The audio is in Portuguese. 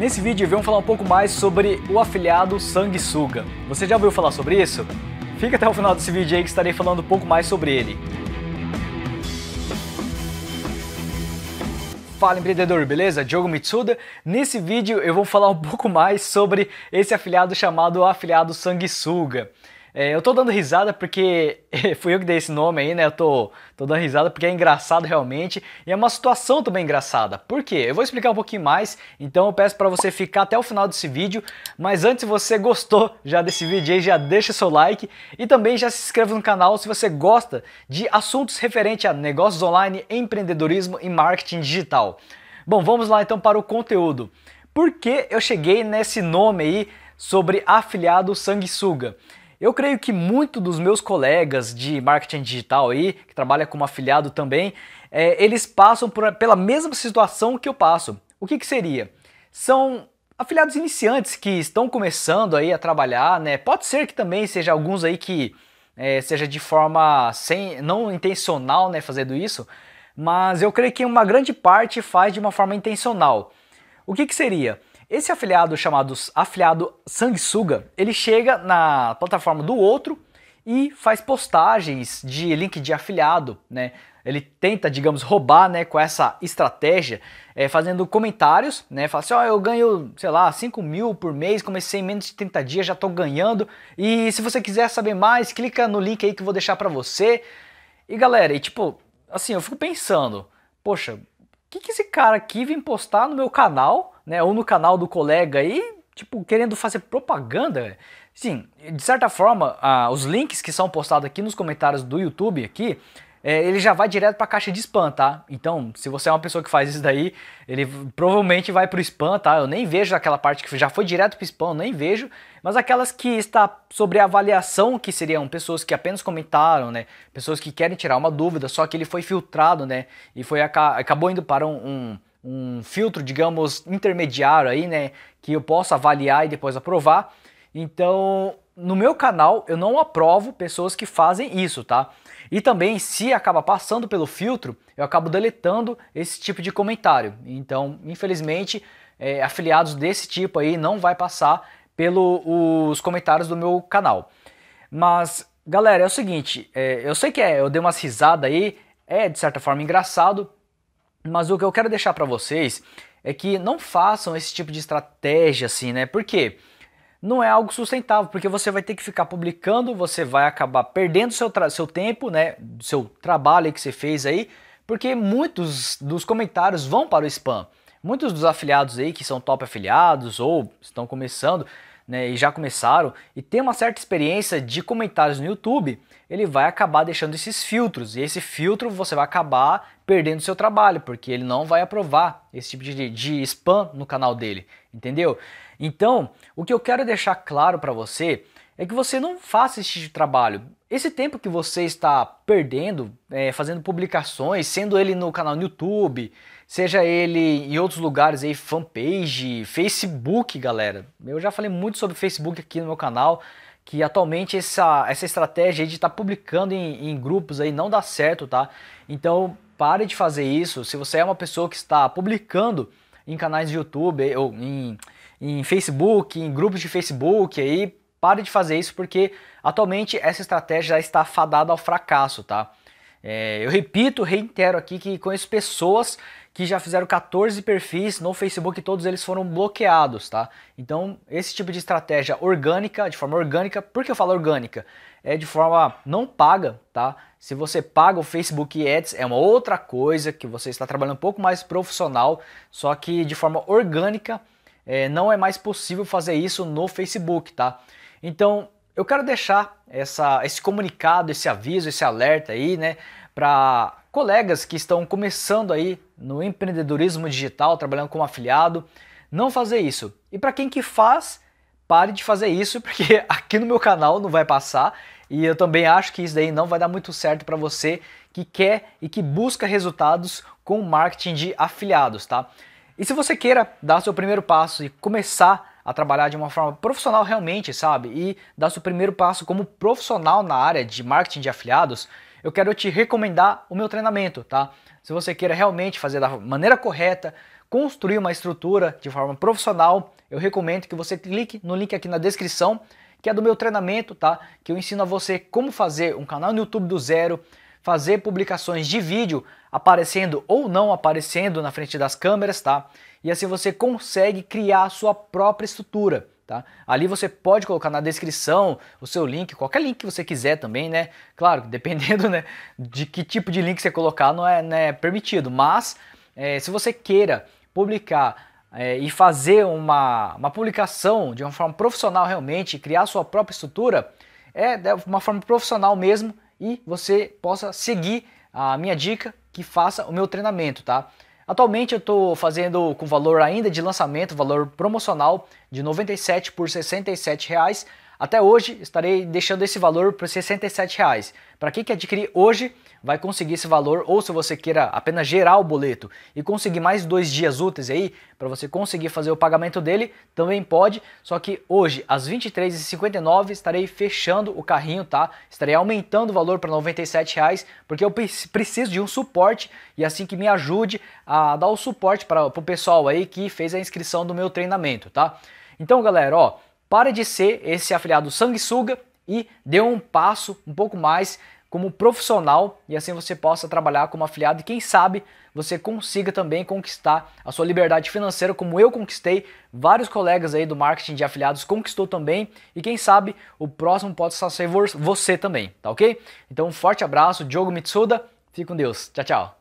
Nesse vídeo vamos falar um pouco mais sobre o afiliado Sanguessuga. Você já ouviu falar sobre isso? Fica até o final desse vídeo aí que estarei falando um pouco mais sobre ele. Fala empreendedor, beleza? Diogo Mitsuda. Nesse vídeo eu vou falar um pouco mais sobre esse afiliado chamado afiliado sanguessuga. É, eu tô dando risada porque fui eu que dei esse nome aí, né? Eu tô, tô dando risada porque é engraçado realmente e é uma situação também engraçada. Por quê? Eu vou explicar um pouquinho mais, então eu peço para você ficar até o final desse vídeo. Mas antes, se você gostou já desse vídeo aí, já deixa seu like e também já se inscreva no canal se você gosta de assuntos referentes a negócios online, empreendedorismo e marketing digital. Bom, vamos lá então para o conteúdo. Por que eu cheguei nesse nome aí sobre afiliado sanguessuga? Eu creio que muito dos meus colegas de marketing digital aí, que trabalha como afiliado também, é, eles passam por, pela mesma situação que eu passo. O que, que seria? São afiliados iniciantes que estão começando aí a trabalhar, né? Pode ser que também seja alguns aí que é, seja de forma sem, não intencional, né, fazendo isso, mas eu creio que uma grande parte faz de uma forma intencional. O que, que seria? Esse afiliado chamado afiliado sanguessuga, ele chega na plataforma do outro e faz postagens de link de afiliado, né? Ele tenta, digamos, roubar, né, com essa estratégia, é, fazendo comentários, né? Fala assim, ó, oh, eu ganho, sei lá, 5 mil por mês, comecei em menos de 30 dias, já tô ganhando. E se você quiser saber mais, clica no link aí que eu vou deixar para você. E galera, e tipo, assim, eu fico pensando, poxa, que, que esse cara aqui vem postar no meu canal, né? Ou no canal do colega aí, tipo, querendo fazer propaganda? Sim, de certa forma, ah, os links que são postados aqui nos comentários do YouTube aqui, é, ele já vai direto para a caixa de spam, tá? Então, se você é uma pessoa que faz isso daí, ele provavelmente vai para o spam, tá? Eu nem vejo aquela parte que já foi direto para o spam, eu nem vejo. Mas aquelas que está sobre avaliação, que seriam pessoas que apenas comentaram, né? Pessoas que querem tirar uma dúvida, só que ele foi filtrado, né? E foi acabou indo para um, um, um filtro, digamos, intermediário aí, né? Que eu possa avaliar e depois aprovar. Então, no meu canal, eu não aprovo pessoas que fazem isso, tá? E também, se acaba passando pelo filtro, eu acabo deletando esse tipo de comentário. Então, infelizmente, é, afiliados desse tipo aí não vai passar pelos comentários do meu canal. Mas, galera, é o seguinte, é, eu sei que é, eu dei umas risadas aí, é de certa forma engraçado, mas o que eu quero deixar para vocês é que não façam esse tipo de estratégia assim, né? Por quê? Porque não é algo sustentável, porque você vai ter que ficar publicando, você vai acabar perdendo seu, seu tempo, né, seu trabalho que você fez aí, porque muitos dos comentários vão para o spam. Muitos dos afiliados aí que são top afiliados ou estão começando, né, e já começaram e tem uma certa experiência de comentários no YouTube, ele vai acabar deixando esses filtros e esse filtro você vai acabar perdendo seu trabalho porque ele não vai aprovar esse tipo de, de spam no canal dele, entendeu? Então, o que eu quero deixar claro para você é que você não faça esse tipo de trabalho. Esse tempo que você está perdendo é, fazendo publicações, sendo ele no canal no YouTube, seja ele em outros lugares aí, fanpage, Facebook, galera. Eu já falei muito sobre Facebook aqui no meu canal, que atualmente essa, essa estratégia de estar tá publicando em, em grupos aí não dá certo, tá? Então pare de fazer isso. Se você é uma pessoa que está publicando em canais de YouTube ou em, em Facebook, em grupos de Facebook aí, Pare de fazer isso porque atualmente essa estratégia já está fadada ao fracasso, tá? É, eu repito, reitero aqui que conheço pessoas que já fizeram 14 perfis no Facebook e todos eles foram bloqueados, tá? Então, esse tipo de estratégia orgânica, de forma orgânica, por que eu falo orgânica? É de forma não paga, tá? Se você paga o Facebook Ads, é uma outra coisa que você está trabalhando um pouco mais profissional, só que de forma orgânica, é, não é mais possível fazer isso no Facebook, tá? Então, eu quero deixar essa, esse comunicado, esse aviso, esse alerta aí, né, para colegas que estão começando aí no empreendedorismo digital, trabalhando como afiliado, não fazer isso. E para quem que faz, pare de fazer isso, porque aqui no meu canal não vai passar. E eu também acho que isso daí não vai dar muito certo para você que quer e que busca resultados com marketing de afiliados, tá? E se você queira dar seu primeiro passo e começar a trabalhar de uma forma profissional realmente, sabe? E dar seu primeiro passo como profissional na área de marketing de afiliados, eu quero te recomendar o meu treinamento, tá? Se você queira realmente fazer da maneira correta, construir uma estrutura de forma profissional, eu recomendo que você clique no link aqui na descrição, que é do meu treinamento, tá? Que eu ensino a você como fazer um canal no YouTube do zero, fazer publicações de vídeo aparecendo ou não aparecendo na frente das câmeras, tá? E assim você consegue criar a sua própria estrutura. Tá? Ali você pode colocar na descrição o seu link, qualquer link que você quiser também, né? Claro, dependendo né, de que tipo de link você colocar, não é né, permitido. Mas é, se você queira publicar é, e fazer uma, uma publicação de uma forma profissional realmente, criar sua própria estrutura, é, é uma forma profissional mesmo, e você possa seguir a minha dica que faça o meu treinamento, tá? Atualmente eu estou fazendo com valor ainda de lançamento, valor promocional de 97 por 67 reais. Até hoje estarei deixando esse valor por R$ Para quem quer adquirir hoje, vai conseguir esse valor, ou se você queira apenas gerar o boleto e conseguir mais dois dias úteis aí, para você conseguir fazer o pagamento dele, também pode. Só que hoje, às 23h59, estarei fechando o carrinho, tá? Estarei aumentando o valor para R$ 97,00, porque eu preciso de um suporte e assim que me ajude a dar o suporte para o pessoal aí que fez a inscrição do meu treinamento, tá? Então, galera, ó. Pare de ser esse afiliado sanguessuga e dê um passo um pouco mais como profissional e assim você possa trabalhar como afiliado e quem sabe você consiga também conquistar a sua liberdade financeira como eu conquistei, vários colegas aí do marketing de afiliados conquistou também e quem sabe o próximo pode ser você também, tá OK? Então um forte abraço, Diogo Mitsuda, fique com Deus. Tchau, tchau.